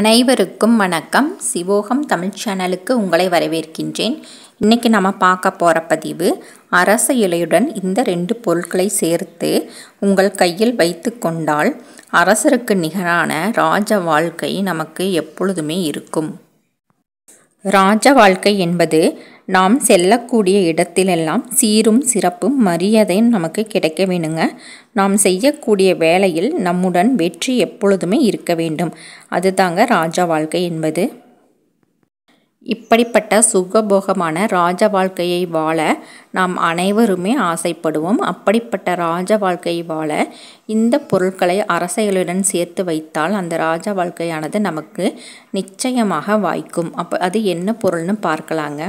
அனைவருக்கும் வணக்கம் சிவோகம் தமிழ் சேனலுக்கு உங்களை வரவேற்கின்றேன் இன்றைக்கி நம்ம பார்க்க போகிற பதிவு அரச இலையுடன் இந்த ரெண்டு பொருட்களை சேர்த்து உங்கள் கையில் வைத்து கொண்டால் அரசருக்கு நிகரான ராஜ வாழ்க்கை நமக்கு எப்பொழுதுமே இருக்கும் ராஜ வாழ்க்கை என்பது நாம் செல்லக்கூடிய இடத்திலெல்லாம் சீரும் சிறப்பும் மரியாதையும் நமக்கு கிடைக்க வேணுங்க நாம் செய்யக்கூடிய வேலையில் நம்முடன் வெற்றி எப்பொழுதுமே இருக்க வேண்டும் அதுதாங்க ராஜா வாழ்க்கை என்பது இப்படிப்பட்ட சுகபோகமான ராஜ வாழ்க்கையை வாழ நாம் அனைவருமே ஆசைப்படுவோம் அப்படிப்பட்ட ராஜ வாழ்க்கையை வாழ இந்த பொருட்களை அரசைகளுடன் சேர்த்து வைத்தால் அந்த ராஜ வாழ்க்கையானது நமக்கு நிச்சயமாக வாய்க்கும் அப்போ அது என்ன பொருள்னு பார்க்கலாங்க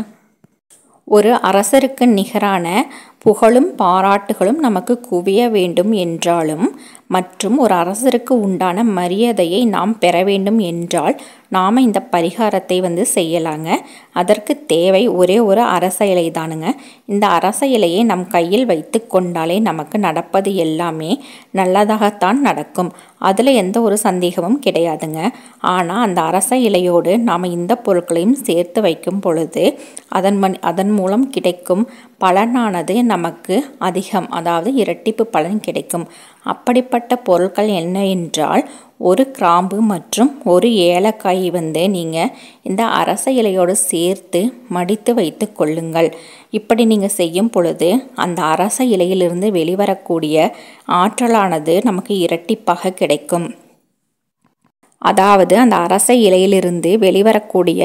ஒரு அரசருக்கு நிகரான புகழும் பாராட்டுகளும் நமக்கு குவிய வேண்டும் என்றாலும் மற்றும் ஒரு அரசருக்கு உண்டான மரியாதையை நாம் பெற வேண்டும் என்றால் நாம் இந்த பரிகாரத்தை வந்து செய்யலாங்க அதற்கு தேவை ஒரே ஒரு அரச இலை தானுங்க இந்த அரச இலையை நம் கையில் வைத்து கொண்டாலே நமக்கு நடப்பது எல்லாமே நல்லதாகத்தான் நடக்கும் அதில் எந்த ஒரு சந்தேகமும் கிடையாதுங்க ஆனால் அந்த அரச இலையோடு நாம் இந்த பொருட்களையும் சேர்த்து வைக்கும் பொழுது அதன் மண் அதன் மூலம் கிடைக்கும் பலனானது நமக்கு அதிகம் அதாவது இரட்டிப்பு பலன் கிடைக்கும் அப்படிப்பட்ட தேவைப்பட்ட பொருட்கள் என்ன என்றால் ஒரு கிராம்பு மற்றும் ஒரு ஏலக்காய் வந்து நீங்கள் இந்த அரச இலையோடு சேர்த்து மடித்து வைத்து கொள்ளுங்கள் இப்படி நீங்கள் செய்யும் பொழுது அந்த அரச இலையிலிருந்து வெளிவரக்கூடிய ஆற்றலானது நமக்கு இரட்டிப்பாக கிடைக்கும் அதாவது அந்த அரச இலையிலிருந்து வெளிவரக்கூடிய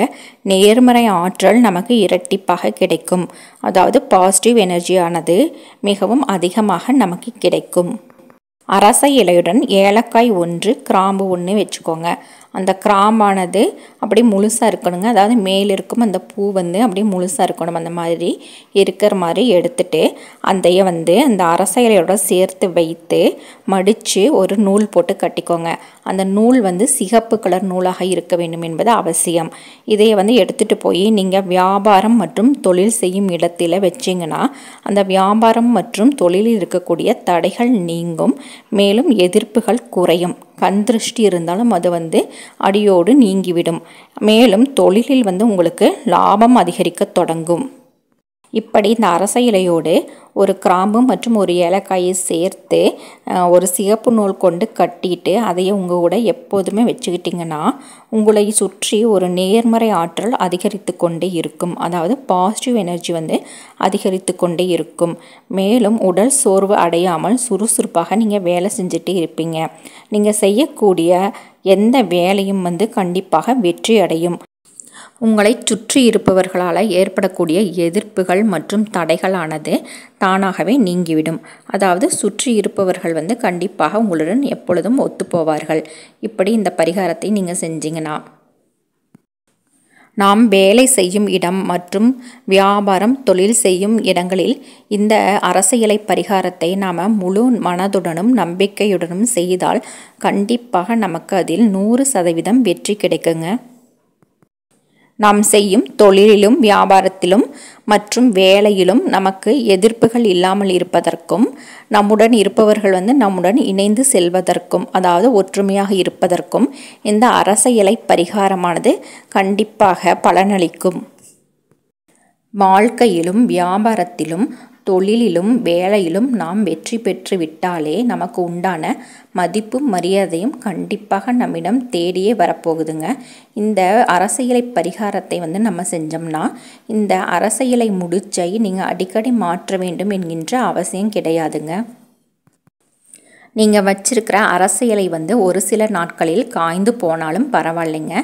நேர்மறை ஆற்றல் நமக்கு இரட்டிப்பாக கிடைக்கும் அதாவது பாசிட்டிவ் எனர்ஜியானது மிகவும் அதிகமாக நமக்கு கிடைக்கும் அரச இலையுடன் ஏலக்காய் ஒன்று கிராம்பு ஒன்று வச்சுக்கோங்க அந்த கிராம்பானது அப்படியே முழுசாக இருக்கணுங்க அதாவது மேல் இருக்கும் அந்த பூ வந்து அப்படியே முழுசாக இருக்கணும் அந்த மாதிரி இருக்கிற மாதிரி எடுத்துட்டு அதைய வந்து அந்த அரசையிலையோட சேர்த்து வைத்து மடித்து ஒரு நூல் போட்டு கட்டிக்கோங்க அந்த நூல் வந்து சிகப்பு கலர் நூலாக இருக்க வேண்டும் என்பது அவசியம் இதை வந்து எடுத்துகிட்டு போய் நீங்கள் வியாபாரம் மற்றும் தொழில் செய்யும் இடத்தில் வச்சிங்கன்னா அந்த வியாபாரம் மற்றும் தொழிலில் இருக்கக்கூடிய தடைகள் நீங்கும் மேலும் எதிர்ப்புகள் குறையும் கண் திருஷ்டி இருந்தாலும் அது வந்து அடியோடு நீங்கிவிடும் மேலும் தொழிலில் வந்து உங்களுக்கு லாபம் அதிகரிக்க தொடங்கும் இப்படி இந்த அரச இலையோடு ஒரு கிராம்பு மற்றும் ஒரு ஏலக்காயை சேர்த்து ஒரு சிகப்பு நூல் கொண்டு கட்டிட்டு அதையே உங்கள் கூட எப்போதுமே வச்சுக்கிட்டிங்கன்னா உங்களை சுற்றி ஒரு நேர்மறை ஆற்றல் அதிகரித்து கொண்டே இருக்கும் அதாவது பாசிட்டிவ் எனர்ஜி வந்து அதிகரித்து கொண்டே இருக்கும் மேலும் உடல் சோர்வு அடையாமல் சுறுசுறுப்பாக நீங்கள் வேலை செஞ்சுட்டு இருப்பீங்க நீங்கள் செய்யக்கூடிய எந்த வேலையும் வந்து கண்டிப்பாக வெற்றி அடையும் உங்களை சுற்றி இருப்பவர்களால் ஏற்படக்கூடிய எதிர்ப்புகள் மற்றும் தடைகளானது தானாகவே நீங்கிவிடும் அதாவது சுற்றி இருப்பவர்கள் வந்து கண்டிப்பாக உங்களுடன் எப்பொழுதும் ஒத்துப்போவார்கள் இப்படி இந்த பரிகாரத்தை நீங்கள் செஞ்சீங்கன்னா நாம் வேலை செய்யும் இடம் மற்றும் வியாபாரம் தொழில் செய்யும் இடங்களில் இந்த அரசியலை பரிகாரத்தை நாம் முழு மனதுடனும் நம்பிக்கையுடனும் செய்தால் கண்டிப்பாக நமக்கு அதில் நூறு சதவீதம் வெற்றி கிடைக்குங்க நாம் செய்யும் தொழிலிலும் வியாபாரத்திலும் மற்றும் வேலையிலும் நமக்கு எதிர்ப்புகள் இல்லாமல் இருப்பதற்கும் நம்முடன் இருப்பவர்கள் வந்து நம்முடன் இணைந்து செல்வதற்கும் அதாவது ஒற்றுமையாக இருப்பதற்கும் இந்த அரச இலை பரிகாரமானது கண்டிப்பாக பலனளிக்கும் வாழ்க்கையிலும் வியாபாரத்திலும் தொழிலிலும் வேலையிலும் நாம் வெற்றி பெற்று விட்டாலே நமக்கு உண்டான மதிப்பும் மரியாதையும் கண்டிப்பாக நம்மிடம் தேடியே வரப்போகுதுங்க இந்த அரசியலை பரிகாரத்தை வந்து நம்ம செஞ்சோம்னா இந்த அரசியலை முடிச்சை நீங்கள் அடிக்கடி மாற்ற வேண்டும் என்கின்ற அவசியம் கிடையாதுங்க நீங்கள் வச்சிருக்கிற அரசியலை வந்து ஒரு சில நாட்களில் காய்ந்து போனாலும் பரவாயில்லைங்க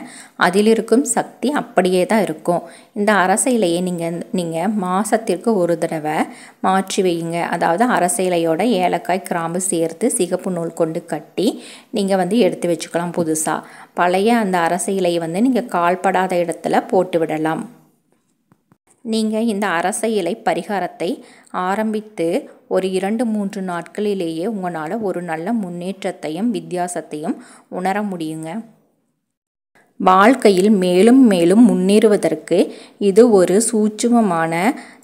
அதில் இருக்கும் சக்தி அப்படியே தான் இருக்கும் இந்த அரசியலையை இலையை நீங்கள் நீங்கள் மாதத்திற்கு ஒரு தடவை மாற்றி வையுங்க அதாவது அரசியலையோட இலையோட ஏலக்காய் கிராம்பு சேர்த்து சிகப்பு நூல் கொண்டு கட்டி நீங்கள் வந்து எடுத்து வச்சுக்கலாம் புதுசாக பழைய அந்த அரசியலையை வந்து நீங்கள் கால்படாத இடத்துல போட்டு விடலாம் நீங்கள் இந்த அரச இலை பரிகாரத்தை ஆரம்பித்து ஒரு இரண்டு மூன்று நாட்களிலேயே உங்களால் ஒரு நல்ல முன்னேற்றத்தையும் வித்தியாசத்தையும் உணர முடியுங்க வாழ்க்கையில் மேலும் மேலும் முன்னேறுவதற்கு இது ஒரு சூட்சுமமான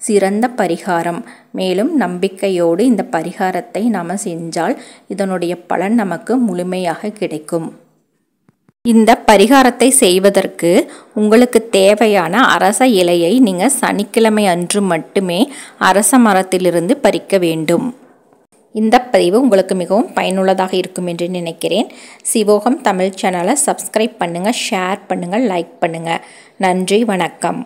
சிறந்த பரிகாரம் மேலும் நம்பிக்கையோடு இந்த பரிகாரத்தை நாம் செஞ்சால் இதனுடைய பலன் நமக்கு முழுமையாக கிடைக்கும் இந்த பரிகாரத்தை செய்வதற்கு உங்களுக்கு தேவையான அரச இலையை நீங்கள் சனிக்கிழமை அன்று மட்டுமே அரச மரத்திலிருந்து பறிக்க வேண்டும் இந்த பதிவு உங்களுக்கு மிகவும் பயனுள்ளதாக இருக்கும் என்று நினைக்கிறேன் சிவோகம் தமிழ் சேனலை சப்ஸ்கிரைப் பண்ணுங்கள் ஷேர் பண்ணுங்கள் லைக் பண்ணுங்கள் நன்றி வணக்கம்